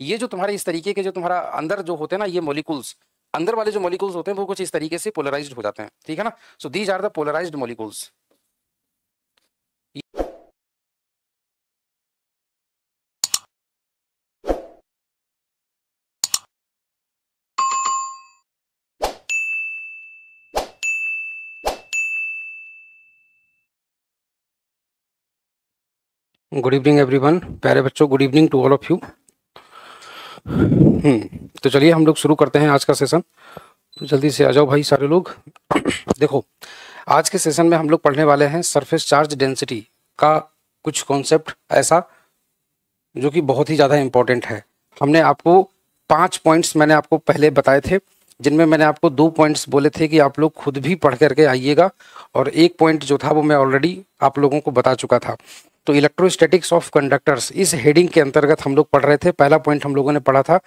ये जो तुम्हारे इस तरीके के जो तुम्हारा अंदर जो होते हैं ना ये मोलिकुल्स अंदर वाले जो मोलिकुल्स होते हैं वो कुछ इस तरीके से पोलराइज हो जाते हैं ठीक है ना so these are the polarise molecules good evening everyone प्यारे बच्चों good evening to all of you hmm, तो चलिए हम लोग शुरू करते हैं आज का सेशन तो जल्दी से आ जाओ भाई सारे लोग देखो आज के सेशन में हम लोग पढ़ने वाले हैं सरफेस चार्ज डेंसिटी का कुछ कॉन्सेप्ट ऐसा जो कि बहुत ही ज़्यादा इम्पोर्टेंट है हमने आपको पांच पॉइंट्स मैंने आपको पहले बताए थे जिनमें मैंने आपको दो पॉइंट्स बोले थे कि आप लोग खुद भी पढ़ करके आइएगा और एक पॉइंट जो था वो मैं ऑलरेडी आप लोगों को बता चुका था तो इलेक्ट्रोस्टैटिक्स ऑफ कंडक्टर्स इस हेडिंग के अंतर्गत हम लोग पढ़ रहे थे पहला पॉइंट हम लोगों ने पढ़ा था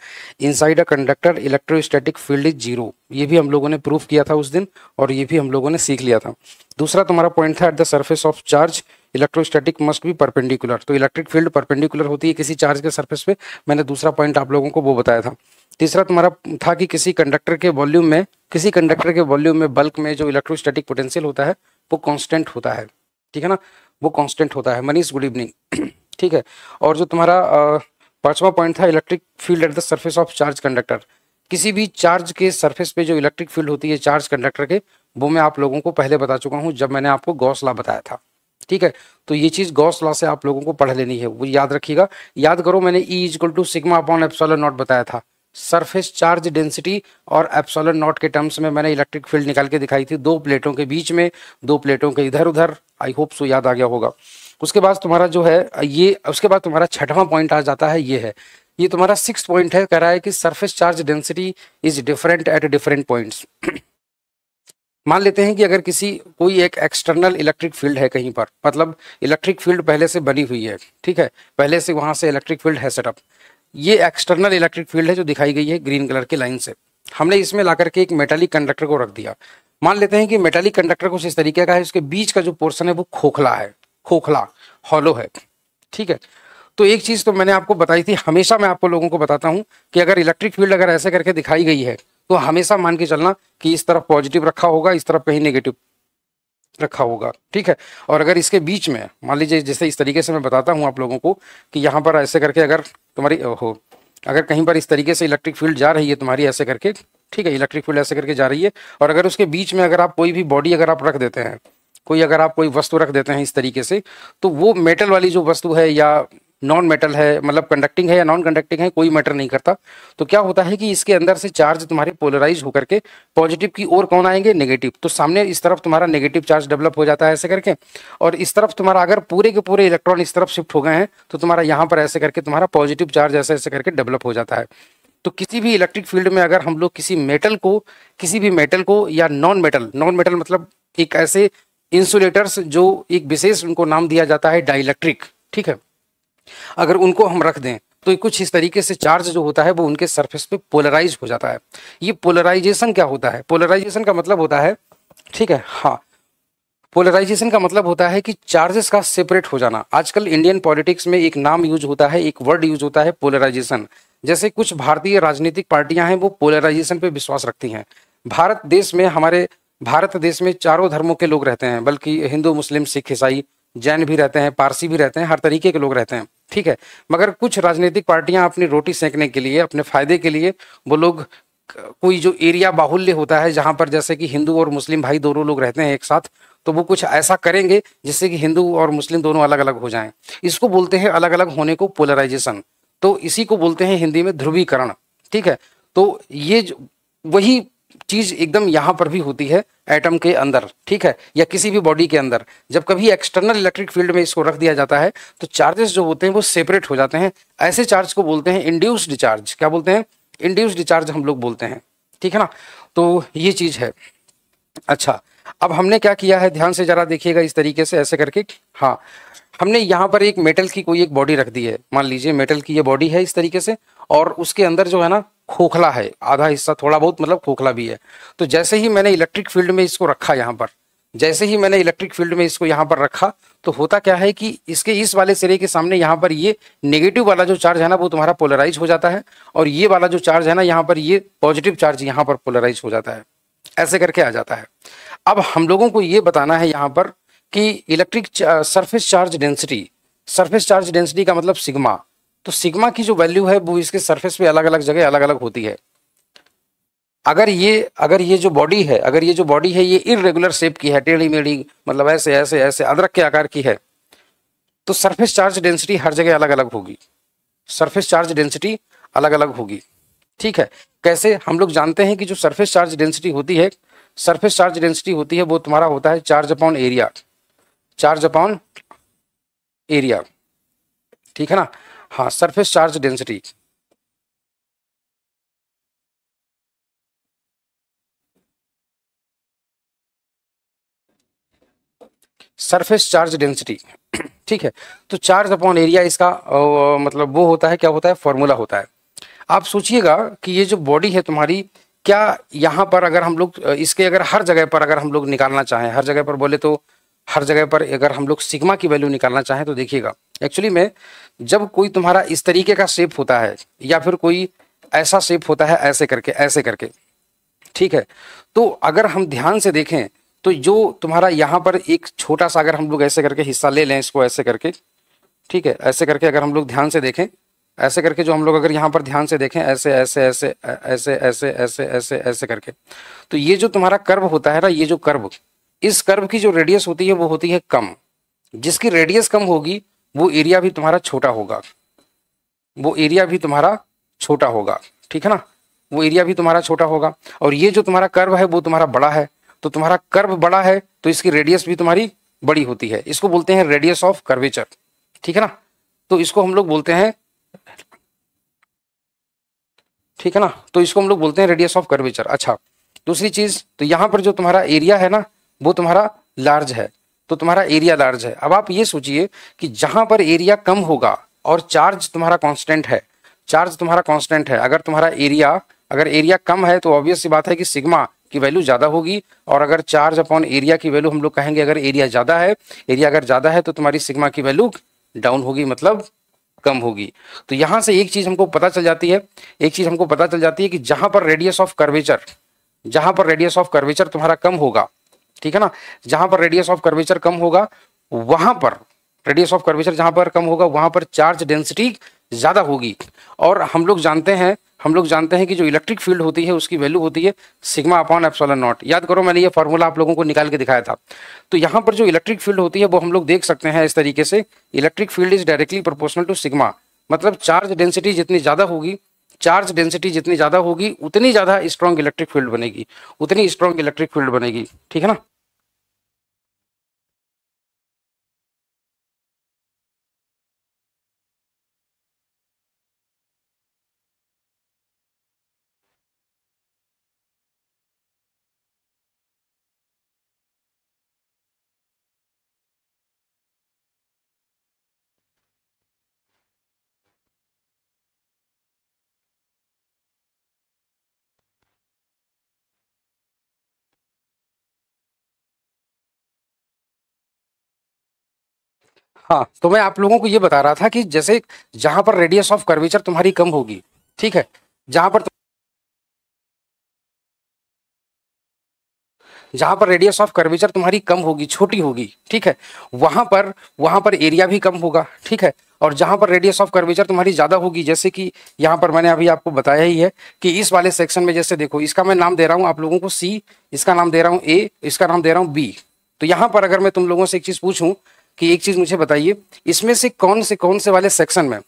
inside a conductor electrostatic field is zero ये भी हम लोगों ने प्रूफ किया था उस दिन और ये भी हम लोगों ने सीख लिया था दूसरा तुम्हारा पॉइंट था at the surface of charge electrostatic must भी परपेंडिकुलर तो इलेक्ट्रिक फील्ड परपेंडिकुलर होती है किसी चार्ज के सर्फेस पे मैंने दूसरा पॉइंट आप लोगों को वो बताया था तीसरा तुम्हारा था कि किसी कंडक्टर के वॉल्यूम में किसी कंडक्टर के वॉल्यूम में बल्क में जो इलेक्ट्रोस्टैटिक पोटेंशियल होता है वो कॉन्स्टेंट होता है ठीक है ना वो कांस्टेंट होता है मनीष गुड इवनिंग ठीक है और जो तुम्हारा पांचवा पॉइंट था electric field at the surface of charge conductor किसी भी चार्ज के सरफेस पे जो इलेक्ट्रिक फील्ड होती है चार्ज कंडक्टर के वो मैं आप लोगों को पहले बता चुका हूँ जब मैंने आपको गौसला बताया था ठीक है तो ये चीज़ गौसला लॉ से आप लोगों को पढ़ लेनी है वो याद रखिएगा याद करो मैंने E is two sigma upon epsilon not बताया था सरफेस चार्ज डेंसिटी और एप्सोलन नॉट के टर्म्स में मैंने इलेक्ट्रिक फील्ड निकाल के दिखाई थी दो प्लेटों के बीच में दो प्लेटों के इधर उधर आई होप सो याद आ गया होगा उसके बाद तुम्हारा जो है ये उसके बाद तुम्हारा छठवां पॉइंट आ जाता है ये है ये तुम्हारा सिक्स पॉइंट है कह रहा है कि surface charge density is different at different points मान लेते हैं कि अगर किसी कोई एक एक्सटर्नल इलेक्ट्रिक फील्ड है कहीं पर मतलब इलेक्ट्रिक फील्ड पहले से बनी हुई है ठीक है पहले से वहां से इलेक्ट्रिक फील्ड है सेटअप ये एक्सटर्नल इलेक्ट्रिक फील्ड है जो दिखाई गई है ग्रीन कलर की लाइन से हमने इसमें ला करके एक मेटालिक कंडक्टर को रख दिया मान लेते हैं कि मेटालिक कंडक्टर कुछ इस तरीके का है उसके बीच का जो पोर्सन है वो खोखला है खोखला हॉलो है ठीक है तो एक चीज़ तो मैंने आपको बताई थी हमेशा मैं आपको लोगों को बताता हूं कि अगर इलेक्ट्रिक फील्ड अगर ऐसे करके दिखाई गई है तो हमेशा मान के चलना कि इस तरफ पॉजिटिव रखा होगा इस तरफ कहीं नेगेटिव रखा होगा ठीक है और अगर इसके बीच में मान लीजिए जैसे इस तरीके से मैं बताता हूँ आप लोगों को कि यहाँ पर ऐसे करके अगर तुम्हारी हो अगर कहीं पर इस तरीके से इलेक्ट्रिक फील्ड जा रही है तुम्हारी ऐसे करके ठीक है इलेक्ट्रिक फील्ड ऐसे करके जा रही है और अगर उसके बीच में अगर आप कोई भी बॉडी अगर आप रख देते हैं कोई अगर आप कोई वस्तु रख देते हैं इस तरीके से तो वो मेटल वाली जो वस्तु है या नॉन मेटल है मतलब कंडक्टिंग है या नॉन कंडक्टिंग है कोई मैटर नहीं करता तो क्या होता है कि इसके अंदर से चार्ज तुम्हारे पोलराइज होकर के पॉजिटिव की ओर कौन आएंगे नेगेटिव तो सामने इस तरफ तुम्हारा नेगेटिव चार्ज डेवलप हो जाता है ऐसे करके और इस तरफ तुम्हारा अगर पूरे के पूरे इलेक्ट्रॉन इस तरफ शिफ्ट हो गए हैं तो तुम्हारा यहाँ पर ऐसे करके तुम्हारा पॉजिटिव चार्ज ऐसे ऐसे करके डेवलप हो जाता है तो किसी भी इलेक्ट्रिक फील्ड में अगर हम लोग किसी मेटल को किसी भी मेटल को या नॉन मेटल नॉन मेटल मतलब एक ऐसे इंसुलेटर्स जो एक विशेष उनको नाम दिया जाता है डाइलेक्ट्रिक ठीक है अगर उनको हम रख दें तो कुछ इस तरीके से चार्ज जो होता है वो उनके सरफेस पे पोलराइज हो जाता है ये पोलराइजेशन क्या होता है पोलराइजेशन का मतलब होता है ठीक है हाँ पोलराइजेशन का मतलब होता है कि चार्जेस का सेपरेट हो जाना आजकल इंडियन पॉलिटिक्स में एक नाम यूज होता है एक वर्ड यूज होता है पोलराइजेशन जैसे कुछ भारतीय राजनीतिक पार्टियां हैं वो पोलराइजेशन पे विश्वास रखती हैं भारत देश में हमारे भारत देश में चारों धर्मों के लोग रहते हैं बल्कि हिंदू मुस्लिम सिख ईसाई जैन भी रहते हैं पारसी भी रहते हैं हर तरीके के लोग रहते हैं ठीक है मगर कुछ राजनीतिक पार्टियां अपनी रोटी सेंकने के लिए अपने फायदे के लिए वो लोग कोई जो एरिया बाहुल्य होता है जहां पर जैसे कि हिंदू और मुस्लिम भाई दोनों लोग रहते हैं एक साथ तो वो कुछ ऐसा करेंगे जिससे कि हिंदू और मुस्लिम दोनों अलग अलग हो जाएं इसको बोलते हैं अलग अलग होने को पोलराइजेशन तो इसी को बोलते हैं हिंदी में ध्रुवीकरण ठीक है तो ये वही चीज़ एकदम यहाँ पर भी होती है एटम के अंदर ठीक है या किसी भी बॉडी के अंदर जब कभी एक्सटर्नल इलेक्ट्रिक फील्ड में इसको रख दिया जाता है तो चार्जेस जो होते हैं वो सेपरेट हो जाते हैं ऐसे चार्ज को बोलते हैं इंड्यूस्ड चार्ज क्या बोलते हैं इंड्यूस्ड चार्ज हम लोग बोलते हैं ठीक है ना तो ये चीज़ है अच्छा अब हमने क्या किया है ध्यान से ज़रा देखिएगा इस तरीके से ऐसे करके हाँ हमने यहाँ पर एक मेटल की कोई एक बॉडी रख दी है मान लीजिए मेटल की ये बॉडी है इस तरीके से और उसके अंदर जो है ना खोखला है आधा हिस्सा थोड़ा बहुत मतलब खोखला भी है तो जैसे ही मैंने इलेक्ट्रिक फील्ड में इसको रखा यहाँ पर जैसे ही मैंने इलेक्ट्रिक फील्ड में इसको यहाँ पर रखा तो होता क्या है कि इसके इस वाले सिरे के सामने यहाँ पर ये नेगेटिव वाला जो चार्ज है ना वो तुम्हारा पोलराइज हो जाता है और ये वाला जो चार्ज है ना यहाँ पर ये पॉजिटिव चार्ज यहाँ पर पोलराइज हो जाता है ऐसे करके आ जाता है अब हम लोगों को ये बताना है यहाँ पर कि electric surface charge density surface charge density का मतलब सिग्मा तो सिग्मा की जो वैल्यू है वो इसके सरफेस पे अलग अलग जगह अलग अलग होती है अगर ये अगर ये जो बॉडी है अगर ये जो बॉडी है ये इरेगुलर शेप की है टेढ़ी मेढ़ी मतलब ऐसे ऐसे ऐसे अदरक के आकार की है तो सरफेस चार्ज डेंसिटी हर जगह अलग अलग होगी सरफेस चार्ज डेंसिटी अलग अलग होगी ठीक है कैसे हम लोग जानते हैं कि जो सरफेस चार्ज डेंसिटी होती है सरफेस चार्ज डेंसिटी होती है वो तुम्हारा होता है charge upon area charge upon area ठीक है ना हाँ surface charge density surface charge density ठीक है तो चार्ज अपॉन एरिया इसका ओ, मतलब वो होता है क्या होता है फॉर्मूला होता है आप सोचिएगा कि ये जो बॉडी है तुम्हारी क्या यहाँ पर अगर हम लोग इसके अगर हर जगह पर अगर हम लोग निकालना चाहें हर जगह पर बोले तो हर जगह पर अगर हम लोग सिग्मा की वैल्यू निकालना चाहें तो देखिएगा एक्चुअली में जब कोई तुम्हारा इस तरीके का शेप होता है या फिर कोई ऐसा शेप होता है ऐसे करके ऐसे करके ठीक है तो अगर हम ध्यान से देखें तो जो तुम्हारा यहाँ पर एक छोटा सा अगर हम लोग ऐसे करके हिस्सा ले लें इसको ऐसे करके ठीक है ऐसे करके अगर हम लोग ध्यान से देखें ऐसे करके जो हम लोग अगर यहाँ पर ध्यान से देखें ऐसे ऐसे ऐसे ऐसे ऐसे ऐसे ऐसे ऐसे करके तो ये जो तुम्हारा कर्व होता है ना ये जो कर्व इस कर्व की जो रेडियस होती है वो होती है कम जिसकी रेडियस कम होगी वो एरिया भी तुम्हारा छोटा होगा वो एरिया भी तुम्हारा छोटा होगा ठीक है ना वो एरिया भी तुम्हारा छोटा होगा और ये जो तुम्हारा कर्व है वो तुम्हारा बड़ा है तो तुम्हारा कर्व बड़ा है तो इसकी रेडियस भी तुम्हारी बड़ी होती है इसको बोलते हैं रेडियस ऑफ कर्वेचर ठीक है ना तो इसको हम लोग बोलते हैं ठीक है ना तो इसको हम लोग बोलते हैं रेडियस ऑफ कर्वेचर अच्छा दूसरी चीज तो यहां पर जो तुम्हारा एरिया है ना वो तुम्हारा लार्ज है तो तुम्हारा एरिया लार्ज है अब आप ये सोचिए कि जहां पर एरिया कम होगा और चार्ज तुम्हारा कांस्टेंट है चार्ज तुम्हारा कांस्टेंट है अगर तुम्हारा एरिया अगर एरिया कम है तो ऑब्वियस सी बात है कि सिग्मा की वैल्यू ज़्यादा होगी और अगर चार्ज अपॉन एरिया की वैल्यू हम लोग कहेंगे अगर एरिया ज़्यादा है एरिया अगर ज़्यादा है तो तुम्हारी सिग्मा की वैल्यू डाउन होगी मतलब कम होगी तो यहां से एक चीज़ हमको पता चल जाती है एक चीज़ हमको पता चल जाती है कि जहां पर रेडियस ऑफ कर्वेचर जहां पर रेडियस ऑफ कर्वेचर तुम्हारा कम होगा ठीक है ना जहां पर रेडियस ऑफ कर्वेचर कम होगा वहां पर रेडियस ऑफ कर्वेचर जहां पर कम होगा वहां पर चार्ज डेंसिटी ज़्यादा होगी और हम लोग जानते हैं हम लोग जानते हैं कि जो इलेक्ट्रिक फील्ड होती है उसकी वैल्यू होती है सिग्मा अपॉन एप्सोलन नॉट याद करो मैंने ये फॉर्मूला आप लोगों को निकाल के दिखाया था तो यहाँ पर जो इलेक्ट्रिक फील्ड होती है वो हम लोग देख सकते हैं इस तरीके से electric field is directly proportional to sigma मतलब चार्ज डेंसिटी जितनी ज़्यादा होगी चार्ज डेंसिटी जितनी ज़्यादा होगी उतनी ज़्यादा स्ट्रॉन्ग इलेक्ट्रिक फील्ड बनेगी उतनी स्ट्रॉन्ग इलेक्ट्रिक फील्ड बनेगी ठीक है ना हाँ तो मैं आप लोगों को ये बता रहा था कि जैसे जहां पर रेडियस ऑफ कर्वेचर तुम्हारी कम होगी ठीक है जहां पर जहां पर रेडियस ऑफ कर्वेचर तुम्हारी कम होगी छोटी होगी ठीक है वहां पर वहां पर एरिया भी कम होगा ठीक है और जहां पर रेडियस ऑफ कर्वेचर तुम्हारी ज़्यादा होगी जैसे कि यहाँ पर मैंने अभी आपको बताया ही है कि इस वाले सेक्शन में जैसे देखो इसका मैं नाम दे रहा हूं आप लोगों को सी इसका नाम दे रहा हूँ ए इसका नाम दे रहा हूँ बी तो यहाँ पर अगर मैं तुम लोगों से एक चीज़ पूछूं कि एक चीज़ मुझे बताइए इसमें से कौन से कौन से वाले सेक्शन में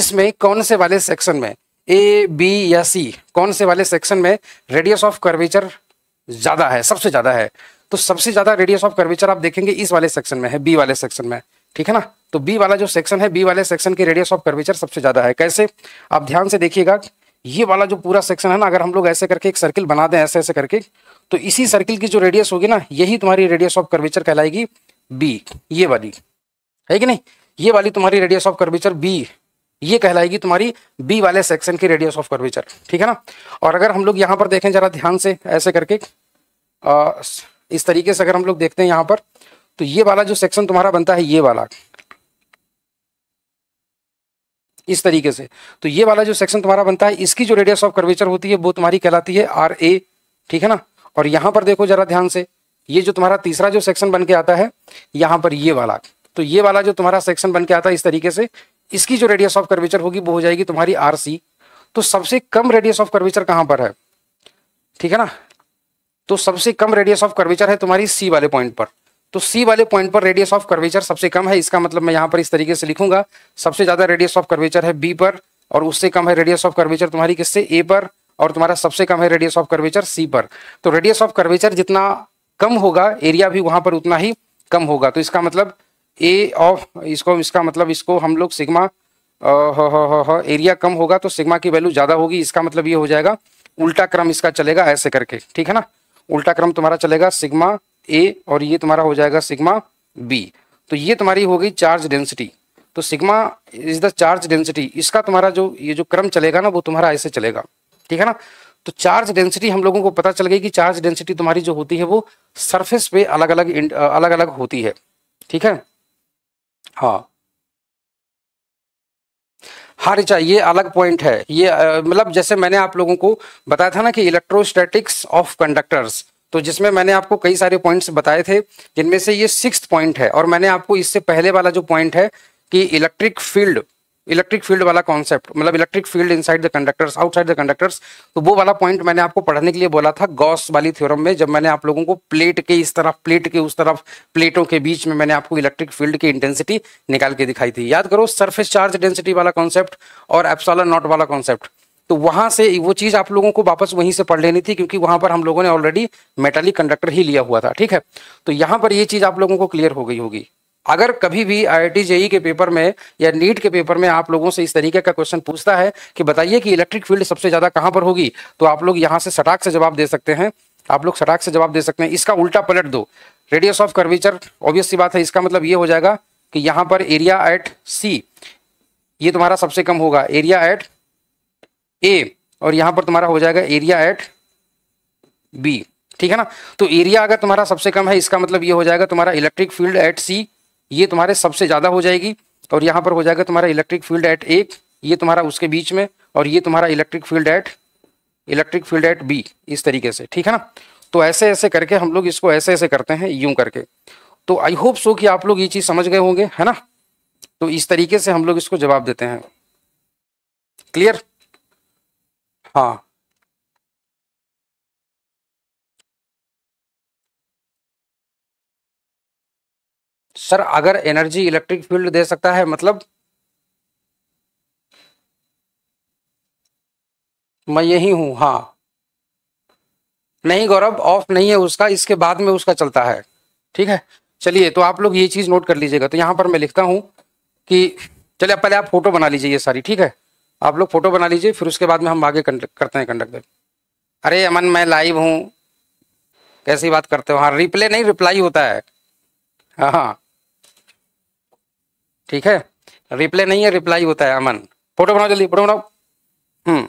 इसमें कौन से वाले सेक्शन में ए बी या सी कौन से वाले सेक्शन में रेडियस ऑफ कर्वेचर ज़्यादा है सबसे ज़्यादा है तो सबसे ज़्यादा रेडियस ऑफ कर्वेचर आप देखेंगे इस वाले सेक्शन में है बी वाले सेक्शन में ठीक है ना तो बी वाला जो सेक्शन है बी वाले सेक्शन के रेडियस ऑफ कर्वेचर सबसे ज़्यादा है कैसे आप ध्यान से देखिएगा ये वाला जो पूरा सेक्शन है ना अगर हम लोग ऐसे करके एक सर्किल बना दें ऐसे ऐसे करके तो इसी सर्किल की जो रेडियस होगी ना यही तुम्हारी रेडियस ऑफ कर्वेचर कहलाएगी बी ये वाली है कि नहीं ये वाली तुम्हारी रेडियस ऑफ कर्वेचर बी ये कहलाएगी तुम्हारी बी वाले सेक्शन की रेडियस ऑफ कर्वेचर ठीक है ना और अगर हम लोग यहाँ पर देखें जरा ध्यान से ऐसे करके आ, इस तरीके से अगर हम लोग देखते हैं यहाँ पर तो ये वाला जो सेक्शन तुम्हारा बनता है ये वाला इस तरीके से तो ये वाला जो सेक्शन तुम्हारा बनता है इसकी जो रेडियस ऑफ कर्वेचर होती है वो तुम्हारी कहलाती है आर ए ठीक है ना और यहाँ पर देखो जरा ध्यान से ये जो तुम्हारा तीसरा जो सेक्शन बन के आता है यहाँ पर ये वाला तो ये वाला जो तुम्हारा सेक्शन बन के आता है इस तरीके से इसकी जो रेडियस ऑफ कर्वेचर होगी वो हो जाएगी तुम्हारी आर सी तो सबसे कम रेडियस ऑफ कर्वेचर कहाँ पर है ठीक है ना तो सबसे कम रेडियस ऑफ कर्वेचर है तुम्हारी सी वाले पॉइंट पर तो सी वाले पॉइंट पर रेडियस ऑफ कर्वेचर सबसे कम है इसका मतलब मैं यहाँ पर इस तरीके से लिखूंगा सबसे ज्यादा रेडियस ऑफ कर्वेचर है बी पर और उससे कम है रेडियस ऑफ कर्वेचर तुम्हारी किससे ए पर और तुम्हारा सबसे कम है रेडियस ऑफ कर्वेचर सी पर तो रेडियस ऑफ कर्वेचर जितना कम होगा एरिया भी वहां पर उतना ही कम होगा तो इसका मतलब ए ऑफ इसको इसका मतलब इसको हम लोग सिग्मा एरिया कम होगा तो सिग्मा की वैल्यू ज़्यादा होगी इसका मतलब ये हो जाएगा उल्टा क्रम इसका चलेगा ऐसे करके ठीक है ना उल्टा क्रम तुम्हारा चलेगा सिग्मा ए और ये तुम्हारा हो जाएगा सिग्मा बी तो ये तुम्हारी हो गई चार्ज डेंसिटी तो sigma is the charge density इसका तुम्हारा जो ये जो क्रम चलेगा ना वो तुम्हारा ऐसे चलेगा ठीक है ना तो चार्ज डेंसिटी हम लोगों को पता चल गई कि चार्ज डेंसिटी तुम्हारी जो होती है वो सरफेस पे अलग अलग अलग अलग होती है ठीक है हाँ हाँ रिचा ये अलग पॉइंट है ये मतलब जैसे मैंने आप लोगों को बताया था ना कि इलेक्ट्रोस्टैटिक्स ऑफ कंडक्टर्स तो जिसमें मैंने आपको कई सारे पॉइंट्स बताए थे जिनमें से ये सिक्स पॉइंट है और मैंने आपको इससे पहले वाला जो पॉइंट है कि इलेक्ट्रिक फील्ड इलेक्ट्रिक फील्ड वाला कॉन्सेप्ट मतलब electric field inside the conductors outside the conductors तो वो वाला पॉइंट मैंने आपको पढ़ने के लिए बोला था गॉस वाली थ्योरम में जब मैंने आप लोगों को प्लेट के इस तरफ प्लेट के उस तरफ प्लेटों के बीच में मैंने आपको इलेक्ट्रिक फील्ड की इंटेंसिटी निकाल के दिखाई थी याद करो सर्फेस चार्ज डेंसिटी वाला कॉन्सेप्ट और एप्सॉला नॉट वाला कॉन्सेप्ट तो वहां से वो चीज आप लोगों को वापस वहीं से पढ़ लेनी थी क्योंकि वहां पर हम लोगों ने ऑलरेडी मेटालिक कंडक्टर ही लिया हुआ था ठीक है तो यहां पर ये चीज आप लोगों को क्लियर हो गई होगी अगर कभी भी आई जेई e के पेपर में या नीट के पेपर में आप लोगों से इस तरीके का क्वेश्चन पूछता है कि बताइए कि इलेक्ट्रिक फील्ड सबसे ज़्यादा कहाँ पर होगी तो आप लोग यहाँ से सटाक से जवाब दे सकते हैं आप लोग सटाक से जवाब दे सकते हैं इसका उल्टा पलट दो रेडियस ऑफ कर्वेचर ऑब्वियस सी बात है इसका मतलब ये हो जाएगा कि यहाँ पर एरिया एट सी ये तुम्हारा सबसे कम होगा एरिया एट ए और यहाँ पर तुम्हारा हो जाएगा एरिया एट बी ठीक है ना तो एरिया अगर तुम्हारा सबसे कम है इसका मतलब ये हो जाएगा तुम्हारा इलेक्ट्रिक फील्ड एट सी ये तुम्हारे सबसे ज़्यादा हो जाएगी और यहाँ पर हो जाएगा तुम्हारा इलेक्ट्रिक फील्ड एट एक ये तुम्हारा उसके बीच में और ये तुम्हारा electric field at electric field at B इस तरीके से ठीक है ना तो ऐसे ऐसे करके हम लोग इसको ऐसे ऐसे करते हैं यूं करके तो आई होप सो कि आप लोग ये चीज़ समझ गए होंगे है ना तो इस तरीके से हम लोग इसको जवाब देते हैं क्लियर हाँ सर अगर एनर्जी इलेक्ट्रिक फील्ड दे सकता है मतलब मैं यही हूं हाँ नहीं गौरव ऑफ नहीं है उसका इसके बाद में उसका चलता है ठीक है चलिए तो आप लोग ये चीज़ नोट कर लीजिएगा तो यहां पर मैं लिखता हूं कि चलिए पहले आप फोटो बना लीजिए ये सारी ठीक है आप लोग फोटो बना लीजिए फिर उसके बाद में हम आगे करते हैं कंडक्टर अरे अमन मैं लाइव हूँ कैसी बात करते हो हाँ रिप्ले नहीं रिप्लाई होता है हाँ, हाँ। ठीक है रिप्लाई नहीं है रिप्लाई होता है अमन फोटो बनाओ जल्दी फोटो बनाओ हम्म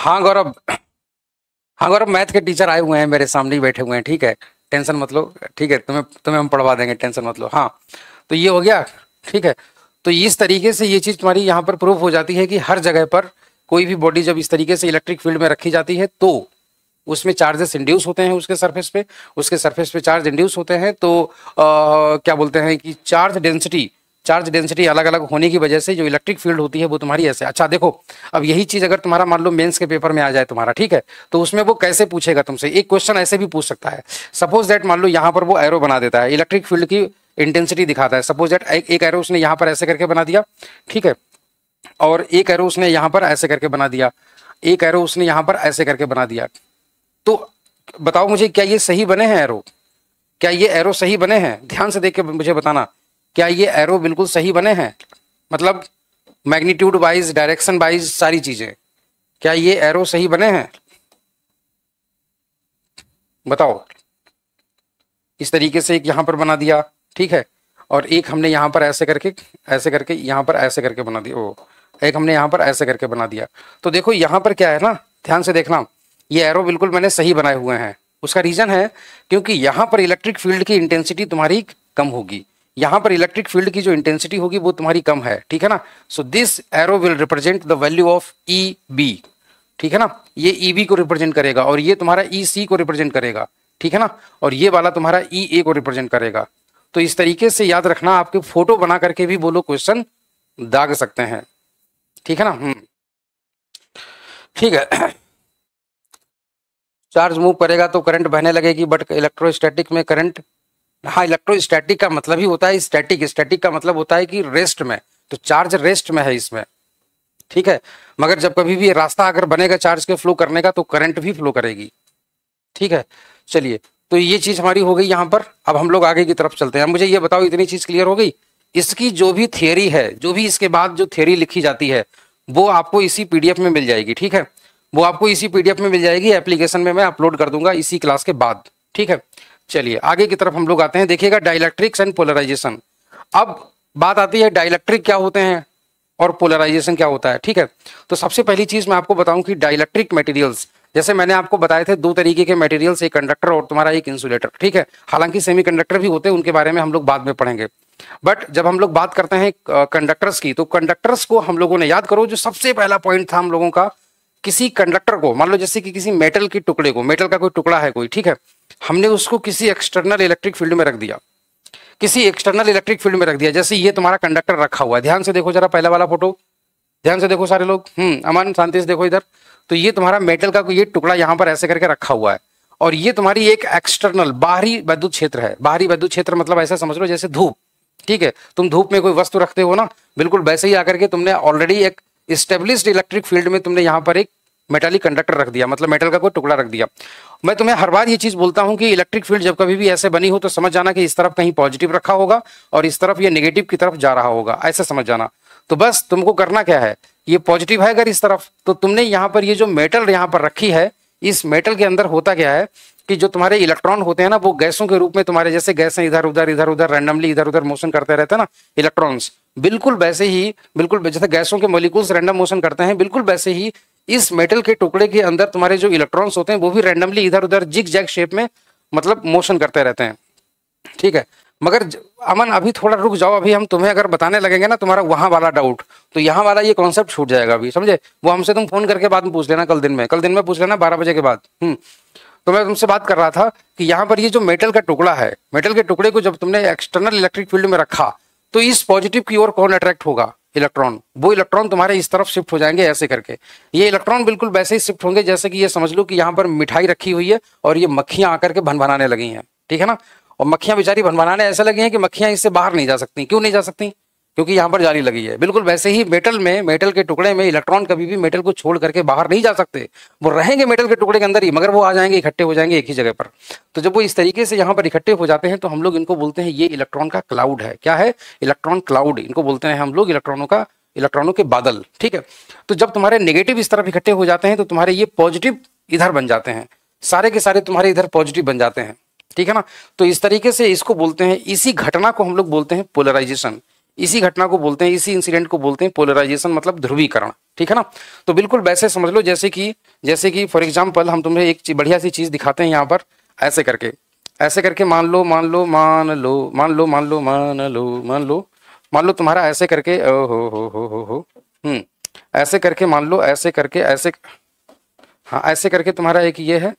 हाँ गौरव हाँ गौरव मैथ के टीचर आए हुए हैं मेरे सामने ही बैठे हुए हैं ठीक है टेंशन मत लो ठीक है तुम्हें तुम्हें हम पढ़वा देंगे टेंशन मत लो हाँ तो ये हो गया ठीक है तो इस तरीके से ये चीज़ तुम्हारी यहाँ पर प्रूफ हो जाती है कि हर जगह पर कोई भी बॉडी जब इस तरीके से इलेक्ट्रिक फील्ड में रखी जाती है तो उसमें चार्जेस इंड्यूस होते हैं उसके सरफेस पे उसके सरफेस पे चार्ज इंड्यूस होते हैं तो आ, क्या बोलते हैं कि चार्ज डेंसिटी चार्ज डेंसिटी अलग अलग होने की वजह से जो इलेक्ट्रिक फील्ड होती है वो तुम्हारी ऐसे अच्छा देखो अब यही चीज अगर तुम्हारा मान लो मेंस के पेपर में आ जाए तुम्हारा ठीक है तो उसमें वो कैसे पूछेगा तुमसे एक क्वेश्चन ऐसे भी पूछ सकता है सपोज दैट मान लो यहाँ पर वो एरो बना देता है इलेक्ट्रिक फील्ड की इंटेंसिटी दिखाता है सपोज दैट एक एरो उसने यहाँ पर ऐसे करके बना दिया ठीक है और एक एरो उसने यहाँ पर ऐसे करके बना दिया एक एरो उसने यहाँ पर ऐसे करके बना दिया तो बताओ मुझे क्या ये सही बने हैं एरो क्या ये एरो सही बने हैं ध्यान से देख के मुझे बताना क्या ये एरो बिल्कुल सही बने हैं मतलब मैग्नीट्यूड वाइज डायरेक्शन वाइज सारी चीज़ें क्या ये एरो सही बने हैं बताओ इस तरीके से एक यहां पर बना दिया ठीक है और एक हमने यहाँ पर ऐसे करके ऐसे करके यहां पर ऐसे करके बना दिया ओ एक हमने यहां पर ऐसे करके बना दिया तो देखो यहां पर क्या है ना ध्यान से देखना ये एरो बिल्कुल मैंने सही बनाए हुए हैं उसका रीज़न है क्योंकि यहां पर इलेक्ट्रिक फील्ड की इंटेंसिटी तुम्हारी कम होगी यहां पर इलेक्ट्रिक फील्ड की जो इंटेंसिटी होगी वो तुम्हारी कम है ठीक है ना so this arrow will represent the value of E B ठीक है ना ये ई e बी को रिप्रेजेंट करेगा और ये तुम्हारा ई e सी को रिप्रेजेंट करेगा ठीक है ना और ये वाला तुम्हारा ई e ए को रिप्रेजेंट करेगा तो इस तरीके से याद रखना आपके फोटो बना करके भी बोलो क्वेश्चन दाग सकते हैं ठीक है ना हम्म ठीक है चार्ज मूव करेगा तो करंट बहने लगेगी बट इलेक्ट्रोस्टैटिक में करंट हाँ इलेक्ट्रोस्टैटिक का मतलब ही होता है स्टैटिक स्टैटिक का मतलब होता है कि रेस्ट में तो चार्ज रेस्ट में है इसमें ठीक है मगर जब कभी भी रास्ता अगर बनेगा चार्ज के फ्लो करने का तो करंट भी फ्लो करेगी ठीक है चलिए तो ये चीज़ हमारी हो गई यहाँ पर अब हम लोग आगे की तरफ चलते हैं मुझे ये बताओ इतनी चीज़ क्लियर हो गई इसकी जो भी थियोरी है जो भी इसके बाद जो थियोरी लिखी जाती है वो आपको इसी पीडीएफ में मिल जाएगी ठीक है वो आपको इसी पीडीएफ में मिल जाएगी एप्लीकेशन में मैं अपलोड कर दूंगा इसी क्लास के बाद ठीक है चलिए आगे की तरफ हम लोग आते हैं देखिएगा डायलैक्ट्रिक्स एंड पोलराइजेशन अब बात आती है डायलैक्ट्रिक क्या होते हैं और पोलराइजेशन क्या होता है ठीक है तो सबसे पहली चीज मैं आपको बताऊं कि डायलैक्ट्रिक मटेरियल्स जैसे मैंने आपको बताए थे दो तरीके के मटेरियल्स एक कंडक्टर और तुम्हारा एक इंसुलेटर ठीक है हालांकि सेमी भी होते हैं उनके बारे में हम लोग बाद में पढ़ेंगे बट जब हम लोग बात करते हैं कंडक्टर्स की तो कंडक्टर्स को हम लोगों ने याद करो जो सबसे पहला पॉइंट था हम लोगों का किसी कंडक्टर को मान लो जैसे कि किसी मेटल के टुकड़े को मेटल का कोई टुकड़ा है कोई ठीक है हमने उसको किसी एक्सटर्नल इलेक्ट्रिक फील्ड में रख दिया किसी एक्सटर्नल इलेक्ट्रिक फील्ड में रख दिया जैसे ये तुम्हारा कंडक्टर रखा हुआ है ध्यान से देखो जरा पहला वाला फोटो ध्यान से देखो सारे लोग हम्म अमन शांति से देखो इधर तो ये तुम्हारा मेटल का ये टुकड़ा यहाँ पर ऐसे करके रखा हुआ है और ये तुम्हारी एक एक्सटर्नल बाहरी वैद्युत क्षेत्र है बाहरी वैद्युत क्षेत्र मतलब ऐसा समझ लो जैसे धूप ठीक है तुम धूप में कोई वस्तु रखते हो ना बिल्कुल वैसे ही आकर के तुमने ऑलरेडी एक स्टेब्लिस्ड इलेक्ट्रिक फील्ड में तुमने यहाँ पर एक मेटालिक कंडक्टर रख दिया मतलब मेटल का कोई टुकड़ा रख दिया मैं तुम्हें हर बार ये चीज बोलता हूँ कि इलेक्ट्रिक फील्ड जब कभी भी ऐसे बनी हो तो समझ जाना कि इस तरफ कहीं पॉजिटिव रखा होगा और इस तरफ ये नेगेटिव की तरफ जा रहा होगा ऐसे समझ जाना तो बस तुमको करना क्या है ये पॉजिटिव है अगर इस तरफ तो तुमने यहाँ पर ये जो मेटल यहाँ पर रखी है इस मेटल के अंदर होता क्या है कि जो तुम्हारे इलेक्ट्रॉन होते हैं ना वो गैसों के रूप में तुम्हारे जैसे गैसें इधर उधर इधर उधर रैंडमली इधर उधर मोशन करते रहते हैं ना इलेक्ट्रॉन्स बिल्कुल वैसे ही बिल्कुल जैसे गैसों के मोलिकूल्स रैंडम मोशन करते हैं बिल्कुल वैसे ही इस मेटल के टुकड़े के अंदर तुम्हारे जो इलेक्ट्रॉन्स होते हैं वो भी रैंडमली इधर उधर जिग जैग शेप में मतलब मोशन करते रहते हैं ठीक है मगर अमन अभी थोड़ा रुक जाओ अभी हम तुम्हें अगर बताने लगेंगे ना तुम्हारा वहां वाला डाउट तो यहाँ वाला ये कॉन्सेप्ट छूट जाएगा अभी समझे वो हमसे तुम फोन करके बाद में पूछ लेना कल दिन में कल दिन में पूछ लेना बारह बजे के बाद हम्म तो मैं तुमसे बात कर रहा था कि यहाँ पर ये जो मेटल का टुकड़ा है मेटल के टुकड़े को जब तुमने एक्सटर्नल इलेक्ट्रिक फील्ड में रखा तो इस पॉजिटिव की ओर कौन अट्रैक्ट होगा इलेक्ट्रॉन वो इलेक्ट्रॉन तुम्हारे इस तरफ शिफ्ट हो जाएंगे ऐसे करके ये इलेक्ट्रॉन बिल्कुल वैसे ही शिफ्ट होंगे जैसे कि ये समझ लो कि यहाँ पर मिठाई रखी हुई है और ये मक्खियां आकर के भनभनाने लगी हैं ठीक है ना और मक्खियां बेचारी भनभनाने ऐसे लगी हैं कि मक्खियां इससे बाहर नहीं जा सकती क्यों नहीं जा सकती क्योंकि यहाँ पर जाली लगी है बिल्कुल वैसे ही मेटल में मेटल के टुकड़े में इलेक्ट्रॉन कभी भी मेटल को छोड़ करके बाहर नहीं जा सकते वो रहेंगे मेटल के टुकड़े के अंदर ही मगर वो आ जाएंगे इकट्ठे हो जाएंगे एक ही जगह पर तो जब वो इस तरीके से यहाँ पर इकट्ठे हो जाते हैं तो हम लोग इनको बोलते हैं ये इलेक्ट्रॉन का क्लाउड है क्या है इलेक्ट्रॉन क्लाउड इनको बोलते हैं हम लोग इलेक्ट्रॉनों का इलेक्ट्रॉनों के बादल ठीक है तो जब तुम्हारे नेगेटिव इस तरफ इकट्ठे हो जाते हैं तो तुम्हारे ये पॉजिटिव इधर बन जाते हैं सारे के सारे तुम्हारे इधर पॉजिटिव बन जाते हैं ठीक है ना तो इस तरीके से इसको बोलते हैं इसी घटना को हम लोग बोलते हैं पोलराइजेशन इसी घटना को बोलते हैं इसी इंसिडेंट को बोलते हैं पोलराइजेशन मतलब ध्रुवीकरण ठीक है ना तो बिल्कुल वैसे समझ लो जैसे कि जैसे कि फॉर एग्जाम्पल हम तुम्हें एक बढ़िया सी चीज़ दिखाते हैं यहाँ पर ऐसे करके ऐसे करके मान लो मान लो मान लो मान लो मान लो मान लो मान लो मान लो तुम्हारा ऐसे करके ओ हो हो हो हो हो हम्म, ऐसे करके मान लो ऐसे करके ऐसे हाँ ऐसे करके तुम्हारा एक ये है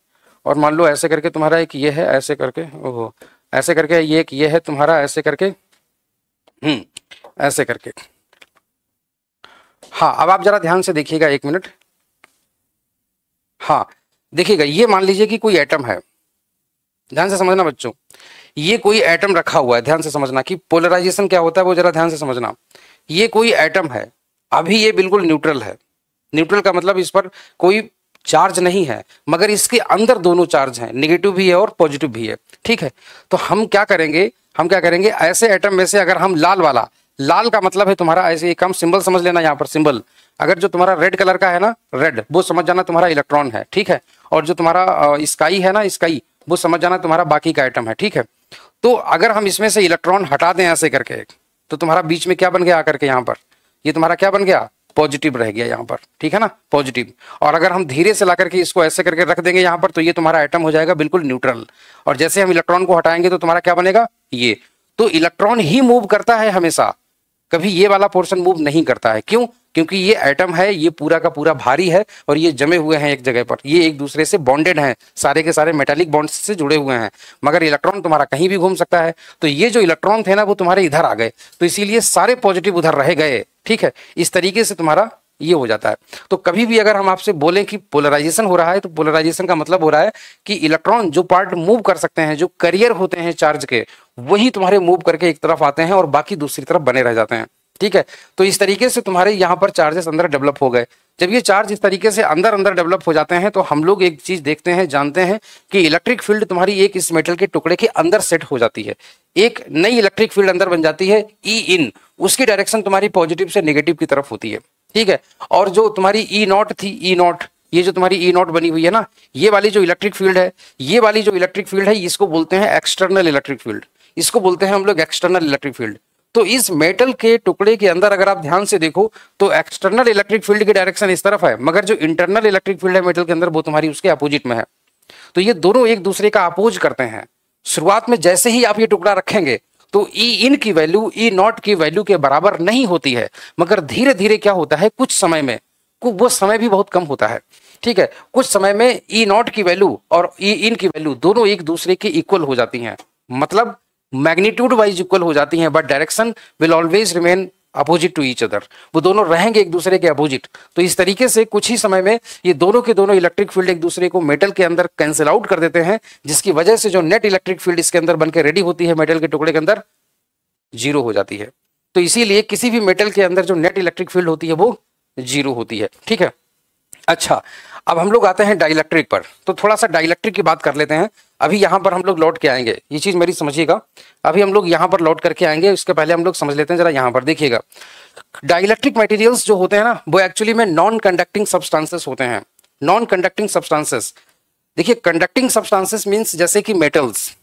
और मान लो ऐसे करके तुम्हारा एक ये है ऐसे करके ओहो ऐसे करके ये एक ये है तुम्हारा ऐसे करके हम्म ऐसे करके हाँ अब आप जरा ध्यान से देखिएगा एक मिनट हाँ देखिएगा ये मान लीजिए कि कोई एटम है ध्यान से समझना बच्चों ये कोई एटम रखा हुआ है ध्यान से समझना कि पोलराइजेशन क्या होता है वो जरा ध्यान से समझना ये कोई एटम है अभी ये बिल्कुल न्यूट्रल है न्यूट्रल का मतलब इस पर कोई चार्ज नहीं है मगर इसके अंदर दोनों चार्ज हैं निगेटिव भी है और पॉजिटिव भी है ठीक है तो हम क्या करेंगे हम क्या करेंगे ऐसे एटम में से अगर हम लाल वाला लाल का मतलब है तुम्हारा ऐसे एक कम सिंबल समझ लेना यहाँ पर सिंबल अगर जो तुम्हारा रेड कलर का है ना रेड वो समझ जाना तुम्हारा इलेक्ट्रॉन है ठीक है और जो तुम्हारा स्काई है ना स्काई वो समझ जाना तुम्हारा बाकी का आइटम है ठीक है तो अगर हम इसमें से इलेक्ट्रॉन हटा दें ऐसे करके तो तुम्हारा बीच में क्या बन गया आकर के यहाँ पर ये तुम्हारा क्या बन गया पॉजिटिव रह गया यहाँ पर ठीक है ना पॉजिटिव और अगर हम धीरे से ला करके इसको ऐसे करके रख देंगे यहाँ पर तो ये तुम्हारा आइटम हो जाएगा बिल्कुल न्यूट्रल और जैसे हम इलेक्ट्रॉन को हटाएंगे तो तुम्हारा क्या बनेगा ये तो इलेक्ट्रॉन ही मूव करता है हमेशा कभी ये वाला पोर्शन मूव नहीं करता है क्यों क्योंकि ये एटम है ये पूरा का पूरा भारी है और ये जमे हुए हैं एक जगह पर ये एक दूसरे से बॉन्डेड हैं सारे के सारे मेटालिक बॉन्ड्स से जुड़े हुए हैं मगर इलेक्ट्रॉन तुम्हारा कहीं भी घूम सकता है तो ये जो इलेक्ट्रॉन थे ना वो तुम्हारे इधर आ गए तो इसीलिए सारे पॉजिटिव उधर रह गए ठीक है इस तरीके से तुम्हारा ये हो जाता है तो कभी भी अगर हम आपसे बोलें कि पोलराइजेशन हो रहा है तो पोलराइजेशन का मतलब हो रहा है कि इलेक्ट्रॉन जो पार्ट मूव कर सकते हैं जो करियर होते हैं चार्ज के वही तुम्हारे मूव करके एक तरफ आते हैं और बाकी दूसरी तरफ बने रह जाते हैं ठीक है तो इस तरीके से तुम्हारे यहाँ पर चार्जेस अंदर डेवलप हो गए जब ये चार्ज इस तरीके से अंदर अंदर डेवलप हो जाते हैं तो हम लोग एक चीज देखते हैं जानते हैं कि इलेक्ट्रिक फील्ड तुम्हारी एक इस मेटल के टुकड़े के अंदर सेट हो जाती है एक नई इलेक्ट्रिक फील्ड अंदर बन जाती है ई e इन उसकी डायरेक्शन तुम्हारी पॉजिटिव से निगेटिव की तरफ होती है ठीक है और जो तुम्हारी ई e नॉट थी ई e नॉट ये जो तुम्हारी ई e नॉट बनी हुई है ना ये वाली जो इलेक्ट्रिक फील्ड है ये वाली जो इलेक्ट्रिक फील्ड है इसको बोलते हैं एक्सटर्नल इलेक्ट्रिक फील्ड इसको बोलते हैं हम लोग एक्सटर्नल इलेक्ट्रिक फील्ड तो इस मेटल के टुकड़े के अंदर अगर आप ध्यान से देखो तो एक्सटर्नल इलेक्ट्रिक फील्ड की डायरेक्शन इस तरफ है मगर जो इंटरनल इलेक्ट्रिक फील्ड है मेटल के अंदर वो तुम्हारी उसके अपोजिट में है तो ये दोनों एक दूसरे का अपोज करते हैं शुरुआत में जैसे ही आप ये टुकड़ा रखेंगे तो ई e इन की वैल्यू ई नॉट की वैल्यू के बराबर नहीं होती है मगर धीरे धीरे क्या होता है कुछ समय में वो समय भी बहुत कम होता है ठीक है कुछ समय में ई e नॉट की वैल्यू और ई e इन की वैल्यू दोनों एक दूसरे के इक्वल हो जाती हैं मतलब मैग्नीट्यूड वाइज इक्वल हो जाती हैं but direction will always remain opposite to each other वो दोनों रहेंगे एक दूसरे के अपोजिट तो इस तरीके से कुछ ही समय में ये दोनों के दोनों इलेक्ट्रिक फील्ड एक दूसरे को मेटल के अंदर कैंसिल आउट कर देते हैं जिसकी वजह से जो नेट इलेक्ट्रिक फील्ड इसके अंदर बनकर रेडी होती है मेटल के टुकड़े के अंदर जीरो हो जाती है तो इसीलिए किसी भी मेटल के अंदर जो नेट इलेक्ट्रिक फील्ड होती है वो जीरो होती है ठीक है अच्छा अब हम लोग आते हैं डाइलेक्ट्रिक पर तो थोड़ा सा डाइलेक्ट्रिक की बात कर लेते हैं अभी यहाँ पर हम लोग लौट के आएंगे ये चीज़ मेरी समझिएगा अभी हम लोग यहाँ पर लौट करके आएंगे उसके पहले हम लोग समझ लेते हैं जरा यहाँ पर देखिएगा डाइलेक्ट्रिक मटेरियल्स जो होते हैं ना वो एक्चुअली में नॉन कंडक्टिंग सब्सटांसेस होते हैं नॉन कंडक्टिंग सब्सटांसेस देखिए कंडक्टिंग सब्सटांसेस मीन्स जैसे कि मेटल्स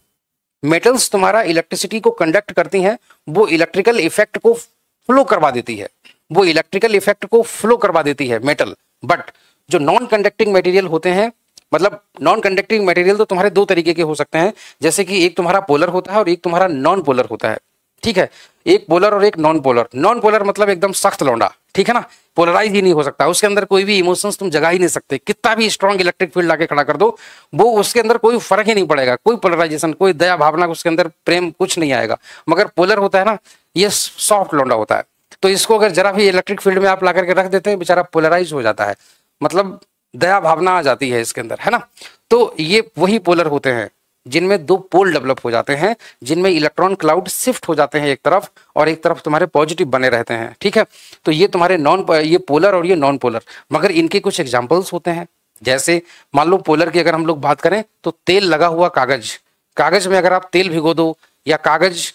मेटल्स तुम्हारा इलेक्ट्रिसिटी को कंडक्ट करती हैं वो इलेक्ट्रिकल इफेक्ट को फ्लो करवा देती है वो इलेक्ट्रिकल इफेक्ट को फ्लो करवा देती है मेटल बट जो नॉन कंडक्टिंग मटेरियल होते हैं मतलब नॉन कंडक्टिंग मटेरियल तो तुम्हारे दो तरीके के हो सकते हैं जैसे कि एक तुम्हारा पोलर होता है और एक तुम्हारा नॉन पोलर होता है ठीक है एक पोलर और एक नॉन पोलर नॉन पोलर मतलब एकदम सख्त लौंडा ठीक है ना पोलराइज ही नहीं हो सकता उसके अंदर कोई भी इमोशंस तुम जगा ही नहीं सकते कितना भी स्ट्रॉन्ग इलेक्ट्रिक फील्ड लाके खड़ा कर दो वो उसके अंदर कोई फर्क ही नहीं पड़ेगा कोई पोलराइजेशन कोई दया भावना उसके अंदर प्रेम कुछ नहीं आएगा मगर पोलर होता है ना ये सॉफ्ट लौंडा होता है तो इसको अगर जरा भी इलेक्ट्रिक फील्ड में आप ला करके रख देते हैं बेचारा पोलराइज हो जाता है मतलब दया भावना आ जाती है इसके अंदर है ना तो ये वही पोलर होते हैं जिनमें दो पोल डेवलप हो जाते हैं जिनमें इलेक्ट्रॉन क्लाउड शिफ्ट हो जाते हैं एक तरफ और एक तरफ तुम्हारे पॉजिटिव बने रहते हैं ठीक है तो ये तुम्हारे नॉन ये पोलर और ये नॉन पोलर मगर इनके कुछ एग्जाम्पल्स होते हैं जैसे मान लो पोलर की अगर हम लोग बात करें तो तेल लगा हुआ कागज कागज में अगर आप तेल भिगो दो या कागज